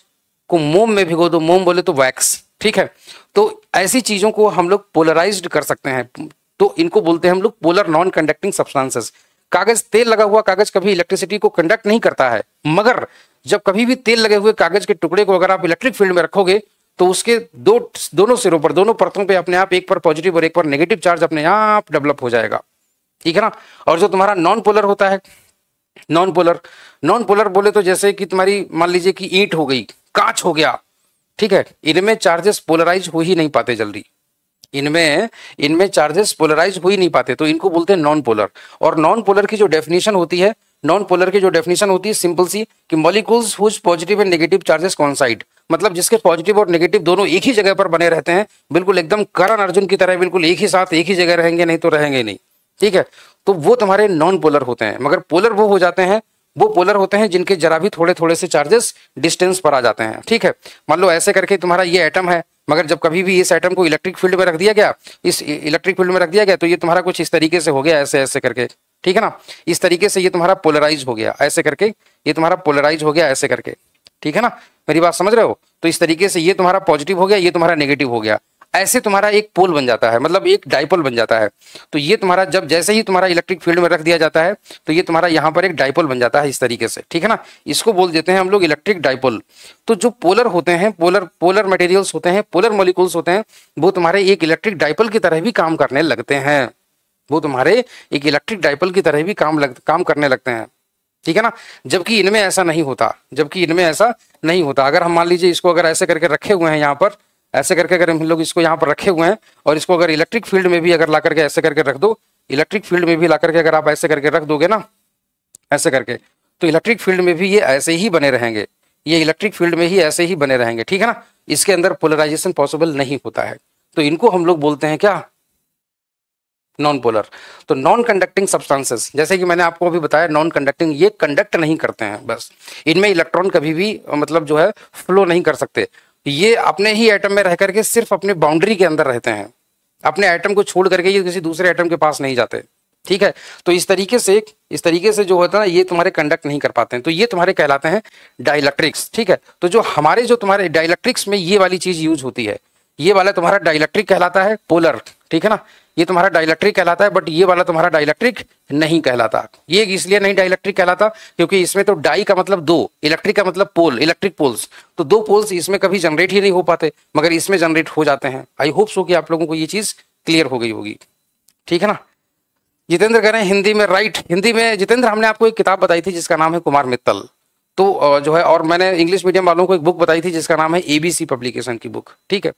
को मोम में भिगो दो मोम बोले तो वैक्स ठीक है तो ऐसी चीजों को हम लोग पोलराइज कर सकते हैं तो इनको बोलते हैं हम लोग पोलर नॉन कंडक्टिंग सब्सटेंसेस कागज तेल लगा हुआ कागज कभी इलेक्ट्रिसिटी को कंडक्ट नहीं करता है मगर जब कभी भी तेल लगे हुए कागज के टुकड़े को अगर आप इलेक्ट्रिक फील्ड में रखोगे तो उसके दो दोनों सिरों पर दोनों परतों पे अपने आप एक पर पॉजिटिव और एक पर नेगेटिव चार्ज अपने आप डेवलप हो जाएगा ठीक है ना और जो तुम्हारा नॉन पोलर होता है नॉन पोलर नॉन पोलर बोले तो जैसे कि तुम्हारी मान लीजिए कि ईंट हो गई कांच हो गया ठीक है इनमें चार्जेस पोलराइज हो ही नहीं पाते जल्दी इनमें इनमें चार्जेस पोलराइज हो ही नहीं पाते तो इनको बोलते हैं नॉन पोलर और नॉन पोलर की जो डेफिनेशन होती है नॉन पोलर की जो डेफिनेशन होती है सिंपल सी कि molecules whose positive and negative charges कौन साइड मतलब जिसके पॉजिटिव और नेगेटिव दोनों एक ही जगह पर बने रहते हैं बिल्कुल एकदम करण अर्जुन की तरह बिल्कुल एक ही साथ एक ही जगह रहेंगे नहीं तो रहेंगे नहीं ठीक है तो वो तुम्हारे नॉन पोलर होते हैं मगर पोलर वो हो जाते हैं वो पोलर होते हैं जिनके जरा भी थोड़े थोड़े से चार्जेस डिस्टेंस पर आ जाते हैं ठीक है मान लो ऐसे करके तुम्हारा ये एटम है मगर जब कभी भी इस एटम को इलेक्ट्रिक फील्ड में रख दिया गया इस इलेक्ट्रिक e- फील्ड में रख दिया गया तो ये तुम्हारा कुछ इस तरीके से हो गया ऐसे ऐसे करके ठीक है ना इस तरीके से ये तुम्हारा पोलराइज हो गया ऐसे करके ये तुम्हारा पोलराइज हो गया ऐसे करके ठीक है ना मेरी बात समझ रहे हो तो इस तरीके से ये तुम्हारा पॉजिटिव हो गया ये तुम्हारा नेगेटिव हो गया ऐसे तुम्हारा एक पोल बन जाता है मतलब एक डाइपोल बन जाता है तो ये तुम्हारा जब जैसे ही तुम्हारा इलेक्ट्रिक फील्ड में रख दिया जाता है तो ये तुम्हारा यहाँ पर एक डाइपोल बन जाता है इस तरीके से ठीक है ना इसको बोल देते हैं हम लोग इलेक्ट्रिक डाइपोल तो जो पोलर होते हैं पोलर पोलर मटेरियल्स होते हैं पोलर मोलिकुल्स होते हैं वो तुम्हारे एक इलेक्ट्रिक डाइपोल की तरह भी काम करने लगते हैं वो तुम्हारे एक इलेक्ट्रिक डाइपोल की तरह भी काम लग काम करने लगते हैं ठीक है ना जबकि इनमें ऐसा नहीं होता जबकि इनमें ऐसा नहीं होता अगर हम मान लीजिए इसको अगर ऐसे करके रखे हुए हैं यहाँ पर ऐसे करके अगर हम लोग इसको यहाँ पर रखे हुए हैं और इसको अगर इलेक्ट्रिक फील्ड में भी अगर ला करके ऐसे करके रख दो इलेक्ट्रिक फील्ड में भी ला करके अगर आप ऐसे करके रख दोगे ना ऐसे करके तो इलेक्ट्रिक फील्ड में भी ये ऐसे ही बने रहेंगे ये इलेक्ट्रिक फील्ड में ही ऐसे ही बने रहेंगे ठीक है ना इसके अंदर पोलराइजेशन पॉसिबल नहीं होता है तो इनको हम लोग बोलते हैं क्या नॉन पोलर तो नॉन कंडक्टिंग सब्सटेंसेस जैसे कि मैंने आपको अभी बताया नॉन कंडक्टिंग ये कंडक्ट नहीं करते हैं बस इनमें इलेक्ट्रॉन कभी भी मतलब जो है फ्लो नहीं कर सकते ये अपने ही एटम में रह करके सिर्फ अपने बाउंड्री के अंदर रहते हैं अपने एटम को छोड़ करके ये किसी दूसरे एटम के पास नहीं जाते ठीक है तो इस तरीके से इस तरीके से जो होता है ना ये तुम्हारे कंडक्ट नहीं कर पाते हैं तो ये तुम्हारे कहलाते हैं डायलेक्ट्रिक्स ठीक है तो जो हमारे जो तुम्हारे डायलैक्ट्रिक्स में ये वाली चीज यूज होती है ये वाला तुम्हारा डायलेक्ट्रिक कहलाता है पोलर ठीक है ना ये तुम्हारा डायलैक्ट्रिक कहलाता है बट ये वाला तुम्हारा डायलैक्ट्रिक नहीं कहलाता ये इसलिए नहीं डायलैक्ट्रिक कहलाता क्योंकि इसमें तो डाई का मतलब दो इलेक्ट्रिक का मतलब पोल इलेक्ट्रिक पोल्स तो दो पोल्स इसमें कभी जनरेट ही नहीं हो पाते मगर इसमें जनरेट हो जाते हैं आई होप सो कि आप लोगों को ये चीज़ क्लियर हो गई होगी ठीक है ना जितेंद्र कह रहे हैं हिंदी में राइट हिंदी में जितेंद्र हमने आपको एक किताब बताई थी जिसका नाम है कुमार मित्तल तो जो है और मैंने इंग्लिश मीडियम वालों को एक बुक बताई थी जिसका नाम है एबीसी पब्लिकेशन की बुक ठीक है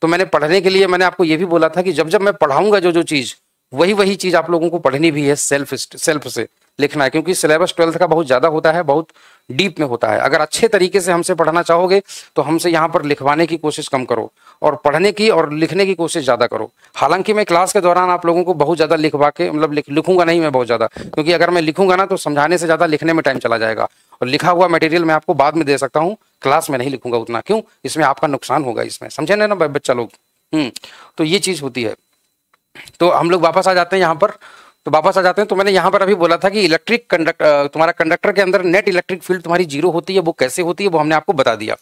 तो मैंने पढ़ने के लिए मैंने आपको ये भी बोला था कि जब जब मैं पढ़ाऊंगा जो जो चीज़ वही वही चीज़ आप लोगों को पढ़नी भी है सेल्फ सेल्फ से लिखना है क्योंकि सिलेबस ट्वेल्थ का बहुत ज़्यादा होता है बहुत डीप में होता है अगर अच्छे तरीके से हमसे पढ़ना चाहोगे तो हमसे यहाँ पर लिखवाने की कोशिश कम करो और पढ़ने की और लिखने की कोशिश ज़्यादा करो हालांकि मैं क्लास के दौरान आप लोगों को बहुत ज़्यादा लिखवा के मतलब लिख, लिखूंगा नहीं मैं बहुत ज़्यादा क्योंकि अगर मैं लिखूंगा ना तो समझाने से ज़्यादा लिखने में टाइम चला जाएगा और लिखा हुआ मटेरियल मैं आपको बाद में दे सकता हूँ क्लास में नहीं लिखूंगा उतना क्यों इसमें आपका नुकसान होगा इसमें समझे ना बच्चा लोग हम्म, तो ये चीज़ होती है तो हम लोग वापस आ जाते हैं यहाँ पर तो वापस आ जाते हैं तो मैंने यहाँ पर अभी बोला था कि इलेक्ट्रिक कंडक्ट तुम्हारा कंडक्टर के अंदर नेट इलेक्ट्रिक फील्ड तुम्हारी जीरो होती है वो कैसे होती है वो हमने आपको बता दिया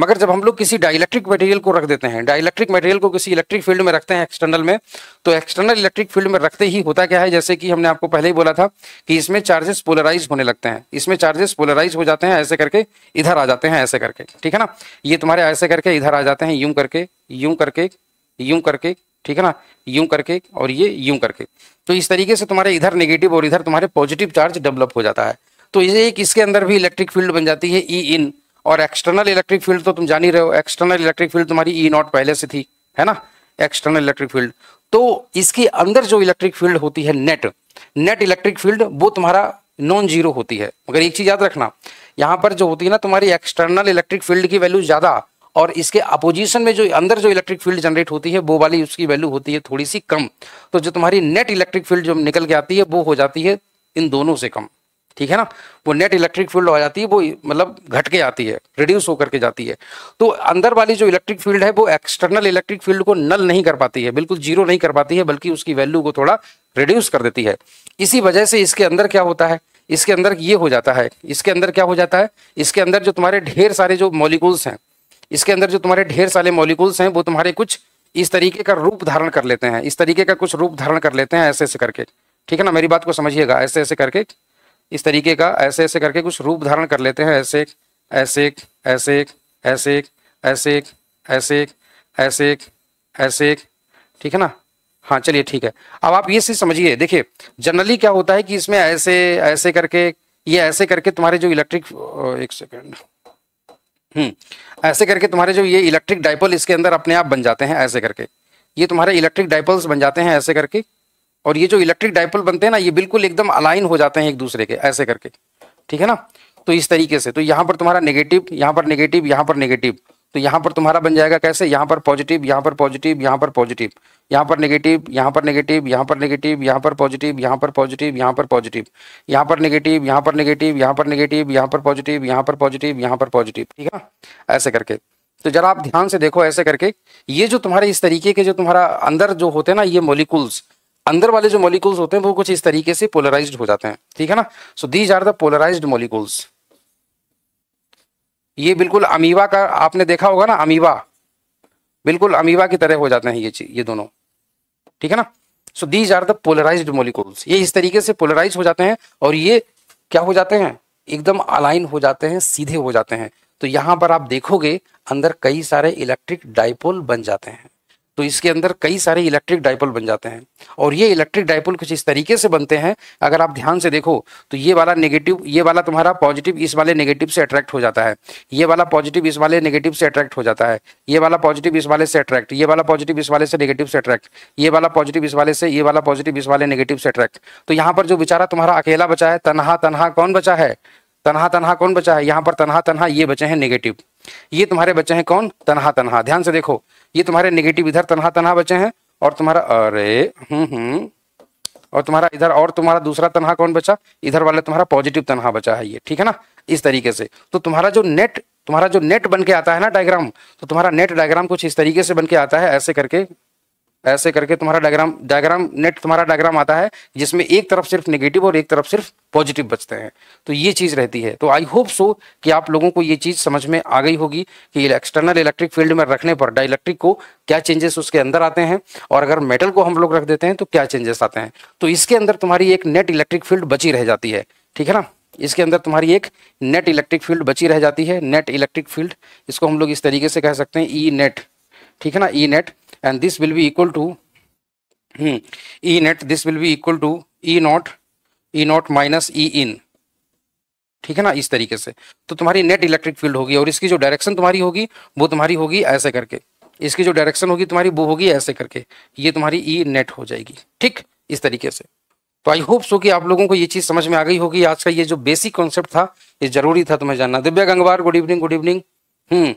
मगर जब हम लोग किसी डाइलेक्ट्रिक मटेरियल को रख देते हैं डाइलेक्ट्रिक मटेरियल को किसी इलेक्ट्रिक फील्ड में रखते हैं एक्सटर्नल में तो एक्सटर्नल इलेक्ट्रिक फील्ड में रखते ही होता क्या है जैसे कि हमने आपको पहले ही बोला था कि इसमें चार्जेस पोलराइज होने लगते हैं इसमें चार्जेस पोलराइज हो जाते हैं ऐसे करके इधर आ जाते हैं ऐसे करके ठीक है ना ये तुम्हारे ऐसे करके इधर आ जाते हैं यूं करके यूं करके यूं करके ठीक है ना यूं करके और ये यूं करके तो इस तरीके से तुम्हारे इधर नेगेटिव और इधर तुम्हारे पॉजिटिव चार्ज डेवलप हो जाता है तो इसे एक इसके अंदर भी इलेक्ट्रिक फील्ड बन जाती है ई इन और एक्सटर्नल इलेक्ट्रिक फील्ड तो तुम जान ही रहे हो एक्सटर्नल इलेक्ट्रिक फील्ड तुम्हारी ई नॉट पहले से थी है ना एक्सटर्नल इलेक्ट्रिक फील्ड तो इसके अंदर जो इलेक्ट्रिक फील्ड होती है नेट नेट इलेक्ट्रिक फील्ड वो तुम्हारा नॉन जीरो होती है मगर एक चीज याद रखना यहाँ पर जो होती है ना तुम्हारी एक्सटर्नल इलेक्ट्रिक फील्ड की वैल्यू ज्यादा और इसके अपोजिशन में जो अंदर जो इलेक्ट्रिक फील्ड जनरेट होती है वो वाली उसकी वैल्यू होती है थोड़ी सी कम तो जो तुम्हारी नेट इलेक्ट्रिक फील्ड जो निकल के आती है वो हो जाती है इन दोनों से कम ठीक है ना वो नेट इलेक्ट्रिक फील्ड हो जाती है वो मतलब घट के आती है रिड्यूस होकर के जाती है तो अंदर वाली जो इलेक्ट्रिक फील्ड है वो एक्सटर्नल इलेक्ट्रिक फील्ड को नल नहीं कर पाती है बिल्कुल जीरो नहीं कर पाती है बल्कि उसकी वैल्यू को थोड़ा रिड्यूस कर देती है इसी वजह से इसके अंदर क्या होता है इसके अंदर ये हो जाता है इसके अंदर क्या हो जाता है इसके अंदर जो तुम्हारे ढेर सारे जो मॉलिकूल्स हैं इसके अंदर जो तुम्हारे ढेर सारे मॉलिक्यूल्स हैं वो तुम्हारे कुछ इस तरीके का रूप धारण कर लेते हैं इस तरीके का कुछ रूप धारण कर लेते हैं ऐसे ऐसे करके ठीक है ना मेरी बात को समझिएगा ऐसे ऐसे करके इस तरीके का ऐसे ऐसे करके कुछ रूप धारण कर लेते हैं ऐसे ऐसे ऐसे ऐसे ऐसे ऐसे ऐसे ऐसे ठीक है ना हाँ चलिए ठीक है अब आप ये चीज समझिए देखिए जनरली क्या होता है कि इसमें ऐसे ऐसे करके ये ऐसे करके तुम्हारे जो इलेक्ट्रिक एक सेकेंड हम्म ऐसे करके तुम्हारे जो ये इलेक्ट्रिक डाइपल इसके अंदर अपने आप बन जाते हैं ऐसे करके ये तुम्हारे इलेक्ट्रिक डाइपल्स बन जाते हैं ऐसे करके और ये जो इलेक्ट्रिक डाइपल बनते हैं ना ये बिल्कुल एकदम अलाइन हो जाते हैं एक दूसरे के ऐसे करके ठीक है ना तो इस तरीके से तो यहाँ पर तुम्हारा नेगेटिव यहाँ पर नेगेटिव यहाँ पर नेगेटिव तो यहाँ पर तुम्हारा बन जाएगा कैसे यहाँ पर पॉजिटिव यहाँ पर पॉजिटिव यहाँ पर पॉजिटिव यहाँ पर नेगेटिव यहाँ पर नेगेटिव यहाँ पर नेगेटिव यहाँ पर पॉजिटिव यहाँ पर पॉजिटिव यहाँ पर पॉजिटिव यहाँ पर नेगेटिव यहाँ पर नेगेटिव यहाँ पर नेगेटिव यहाँ पर पॉजिटिव यहाँ पर पॉजिटिव यहाँ पर पॉजिटिव ठीक है ना ऐसे करके तो जरा आप ध्यान से देखो ऐसे करके ये जो तुम्हारे इस तरीके के जो तुम्हारा अंदर जो होते हैं ना ये मोलिकुल्स अंदर वाले जो मोलिकुल्स होते हैं वो कुछ इस तरीके से पोलराइज हो जाते हैं ठीक है ना so these are the polarise molecules ये बिल्कुल अमीबा का आपने देखा होगा ना अमीबा बिल्कुल अमीबा की तरह हो जाते हैं ये चीज ये दोनों ठीक है ना so these are the polarise molecules ये इस तरीके से पोलराइज हो जाते हैं और ये क्या हो जाते हैं एकदम अलाइन हो जाते हैं सीधे हो जाते हैं तो यहां पर आप देखोगे अंदर कई सारे इलेक्ट्रिक डाइपोल बन जाते हैं तो इसके अंदर कई सारे इलेक्ट्रिक डायपोल बन जाते हैं और ये इलेक्ट्रिक डायपोल कुछ इस तरीके से बनते हैं अगर आप ध्यान से देखो तो ये वाला नेगेटिव ये वाला तुम्हारा पॉजिटिव इस वाले नेगेटिव से अट्रैक्ट हो जाता है ये वाला पॉजिटिव इस वाले नेगेटिव से अट्रैक्ट हो जाता है ये वाला पॉजिटिव इस वाले से अट्रैक्ट ये वाला पॉजिटिव इस वाले से नेगेटिव से अट्रैक्ट ये वाला पॉजिटिव इस वाले से ये वाला पॉजिटिव इस वाले नेगेटिव से अट्रैक्ट तो यहाँ पर जो बेचारा तुम्हारा अकेला बचा है तनहा तनहा कौन बचा है तनहा तनहा कौन बचा है यहाँ पर तनहा तनहा ये बचे हैं नेगेटिव ये तुम्हारे बच्चे हैं कौन तनहा तनहा ध्यान से देखो ये तुम्हारे निगेटिव इधर तनहा तनहा बच्चे हैं और तुम्हारा अरे हम्म हम्म और तुम्हारा इधर और तुम्हारा दूसरा तनहा कौन बचा इधर वाला तुम्हारा पॉजिटिव तनहा बचा है ये ठीक है ना इस तरीके से तो तुम्हारा जो नेट तुम्हारा जो नेट बन के आता है ना डायग्राम तो तुम्हारा नेट डायग्राम कुछ इस तरीके से बन के आता है ऐसे करके ऐसे करके तुम्हारा डायग्राम डायग्राम नेट तुम्हारा डायग्राम आता है जिसमें एक तरफ सिर्फ नेगेटिव और एक तरफ सिर्फ पॉजिटिव बचते हैं तो ये चीज़ रहती है तो आई होप सो कि आप लोगों को ये चीज़ समझ में आ गई होगी कि एक्सटर्नल इलेक्ट्रिक फील्ड में रखने पर डाइलेक्ट्रिक को क्या चेंजेस उसके अंदर आते हैं और अगर मेटल को हम लोग रख देते हैं तो क्या चेंजेस आते हैं तो इसके अंदर तुम्हारी एक नेट इलेक्ट्रिक फील्ड बची रह जाती है ठीक है ना इसके अंदर तुम्हारी एक नेट इलेक्ट्रिक फील्ड बची रह जाती है नेट इलेक्ट्रिक फील्ड इसको हम लोग इस तरीके से कह सकते हैं ई e नेट ठीक है ना E e net and this will be equal to hmm, E net this will be equal to E not E not minus E in ठीक है ना इस तरीके से तो तुम्हारी नेट इलेक्ट्रिक फील्ड होगी और इसकी जो डायरेक्शन तुम्हारी होगी वो तुम्हारी होगी ऐसे करके इसकी जो डायरेक्शन होगी तुम्हारी वो होगी ऐसे करके ये तुम्हारी ई e नेट हो जाएगी ठीक इस तरीके से तो आई होप सो कि आप लोगों को ये चीज़ समझ में आ गई होगी आज का ये जो बेसिक कॉन्सेप्ट था ये जरूरी था तुम्हें जानना Divya Gangwar good evening good evening hmm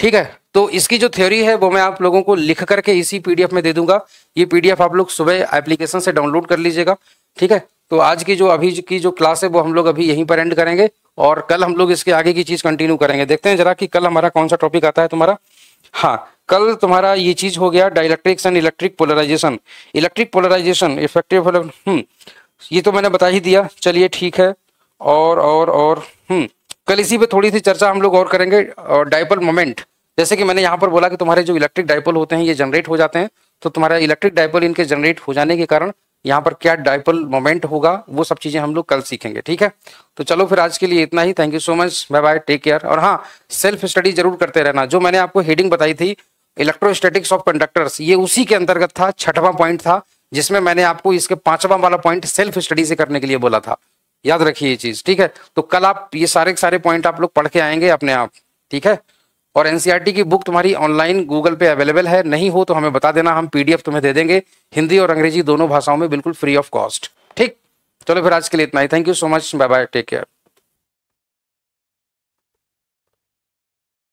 ठीक है तो इसकी जो थ्योरी है वो मैं आप लोगों को लिख करके इसी पीडीएफ में दे दूंगा ये पीडीएफ आप लोग सुबह एप्लीकेशन से डाउनलोड कर लीजिएगा ठीक है तो आज की जो अभी की जो क्लास है वो हम लोग अभी यहीं पर एंड करेंगे और कल हम लोग इसके आगे की चीज़ कंटिन्यू करेंगे देखते हैं जरा कि कल हमारा कौन सा टॉपिक आता है तुम्हारा हाँ कल तुम्हारा ये चीज़ हो गया dielectrics and electric polarisation electric polarisation effective ये तो मैंने बता ही दिया चलिए ठीक है और और और हम्म कल इसी पे थोड़ी सी चर्चा हम लोग और करेंगे डायपल मोमेंट जैसे कि मैंने यहाँ पर बोला कि तुम्हारे जो इलेक्ट्रिक डायपोल होते हैं ये जनरेट हो जाते हैं तो तुम्हारा इलेक्ट्रिक डायपोल इनके जनरेट हो जाने के कारण यहाँ पर क्या डायपल मोमेंट होगा वो सब चीज़ें हम लोग कल सीखेंगे ठीक है तो चलो फिर आज के लिए इतना ही thank you so much bye bye take care और हाँ सेल्फ स्टडी जरूर करते रहना जो मैंने आपको हेडिंग बताई थी इलेक्ट्रोस्टेटिक्स ऑफ कंडक्टर्स ये उसी के अंतर्गत था छठवां पॉइंट था जिसमें मैंने आपको इसके पांचवा वाला पॉइंट सेल्फ स्टडी से करने के लिए बोला था याद रखिए ये चीज ठीक है तो कल आप ये सारे सारे पॉइंट आप लोग पढ़ के आएंगे अपने आप ठीक है और एनसीईआरटी e की बुक तुम्हारी ऑनलाइन गूगल पे अवेलेबल है नहीं हो तो हमें बता देना हम पीडीएफ तुम्हें दे देंगे हिंदी और अंग्रेजी दोनों भाषाओं में बिल्कुल फ्री ऑफ कॉस्ट ठीक चलो फिर आज के लिए इतना ही thank you so much bye bye take care